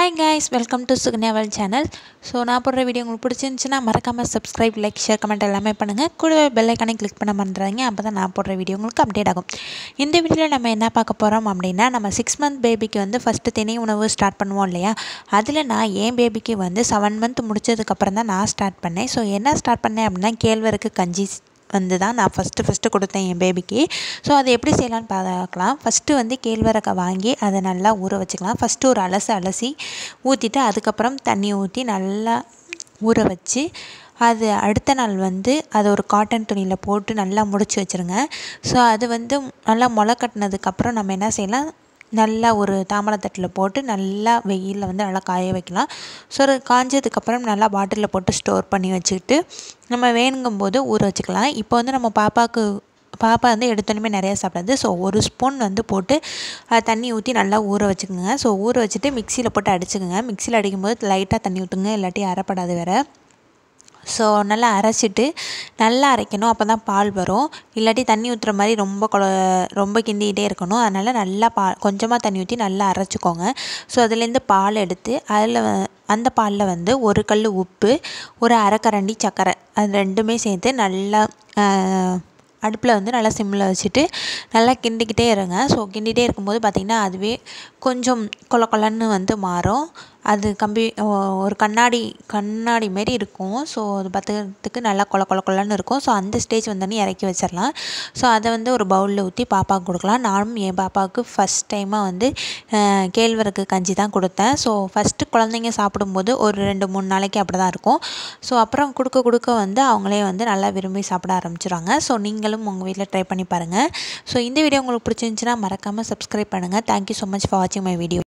hi guys welcome to சுகன்யாவல் channel so நான் போடுற வீடியோ உங்களுக்கு பிடிச்சிருந்துச்சுன்னா மறக்காமல் சப்ஸ்கிரைப் லைக் ஷேர் கமெண்ட் எல்லாமே பண்ணுங்கள் கூடவே பெல்லைக்கானே கிளிக் பண்ண பண்ணுறாங்க அப்போ தான் நான் போடுற வீடியோ உங்களுக்கு அப்டேட் ஆகும் இந்த வீடியோவில் நம்ம என்ன பார்க்க போகிறோம் அப்படின்னா நம்ம சிக்ஸ் மந்த் பேபிக்கு வந்து ஃபஸ்ட்டு திணை உணவு ஸ்டார்ட் பண்ணுவோம் இல்லையா அதில் நான் என் பேபிக்கு வந்து செவன் மந்த் முடிச்சதுக்கப்புறம் தான் நான் ஸ்டார்ட் பண்ணேன் ஸோ என்ன ஸ்டார்ட் பண்ணேன் அப்படின்னா கேழ்வருக்கு கஞ்சி வந்து தான் நான் ஃபஸ்ட்டு ஃபஸ்ட்டு கொடுத்தேன் என் பேபிக்கு ஸோ அதை எப்படி செய்யலான்னு பார்க்கலாம் ஃபஸ்ட்டு வந்து கேழ்வரகை வாங்கி அதை நல்லா ஊற வச்சுக்கலாம் ஃபஸ்ட்டு ஒரு அலசு அலசி ஊற்றிட்டு அதுக்கப்புறம் தண்ணி ஊற்றி நல்லா ஊற வச்சு அது அடுத்த நாள் வந்து அதை ஒரு காட்டன் துணியில் போட்டு நல்லா முடிச்சு வச்சுருங்க ஸோ அது வந்து நல்லா முளை கட்டினதுக்கப்புறம் நம்ம என்ன செய்யலாம் நல்லா ஒரு தாமரத்தட்டில் போட்டு நல்லா வெயிலில் வந்து நல்லா காய வைக்கலாம் ஸோ அது காஞ்சதுக்கப்புறம் நல்லா பாட்டிலில் போட்டு ஸ்டோர் பண்ணி வச்சுக்கிட்டு நம்ம வேணுங்கும் போது ஊற வச்சுக்கலாம் இப்போ வந்து நம்ம பாப்பாவுக்கு பாப்பா வந்து எடுத்தோன்னே நிறையா சாப்பிடாது ஸோ ஒரு ஸ்பூன் வந்து போட்டு தண்ணி ஊற்றி நல்லா ஊற வச்சுக்கோங்க ஸோ ஊற வச்சுட்டு மிக்சியில் போட்டு அடிச்சுக்கோங்க மிக்சியில் அடிக்கும்போது லைட்டாக தண்ணி ஊற்றுங்க இல்லாட்டி அரைப்படாது வேறு ஸோ நல்லா அரைச்சிட்டு நல்லா அரைக்கணும் அப்போ தான் பால் வரும் இல்லாட்டி தண்ணி ஊற்றுற மாதிரி ரொம்ப கொ ரொம்ப கிண்டிக்கிட்டே இருக்கணும் அதனால் நல்லா பா கொஞ்சமாக தண்ணி ஊற்றி நல்லா அரைச்சிக்கோங்க ஸோ அதுலேருந்து பால் எடுத்து அதில் அந்த பாலில் வந்து ஒரு கல் உப்பு ஒரு அரைக்கரண்டி சர்க்கரை அது ரெண்டுமே சேர்த்து நல்லா அடுப்பில் வந்து நல்லா சிம்மில் வச்சுட்டு நல்லா கிண்டிக்கிட்டே இருங்க ஸோ கிண்டிகிட்டே இருக்கும்போது பார்த்திங்கன்னா அதுவே கொஞ்சம் கொல கொலன்னு வந்து மாறும் அது கம்பி ஒரு கண்ணாடி கண்ணாடி மாரி இருக்கும் ஸோ அது பார்த்துக்கிறதுக்கு நல்லா கொல கொல கொலன்னு இருக்கும் ஸோ அந்த ஸ்டேஜ் வந்தோடனே இறக்கி வச்சிடலாம் ஸோ அதை வந்து ஒரு பவுலில் ஊற்றி பாப்பாவுக்கு கொடுக்கலாம் நானும் என் பாப்பாவுக்கு ஃபஸ்ட் டைமாக வந்து கேழ்வரகு கஞ்சி தான் கொடுத்தேன் ஸோ ஃபஸ்ட்டு குழந்தைங்க சாப்பிடும்போது ஒரு ரெண்டு மூணு நாளைக்கு அப்படி தான் இருக்கும் ஸோ அப்புறம் கொடுக்க கொடுக்க வந்து அவங்களே வந்து நல்லா விரும்பி சாப்பிட ஆரம்பிச்சிடுவாங்க ஸோ நீங்கள் நீங்களும் உங்கள் வீட்டில் ட்ரை பண்ணி பாருங்கள் ஸோ இந்த வீடியோ உங்களுக்கு பிடிச்சிருந்துச்சின்னா மறக்காமல் சப்ஸ்கிரைப் பண்ணுங்கள் தேங்க்யூ ஸோ மச் ஃபார் வாட்சிங் மை வீடியோ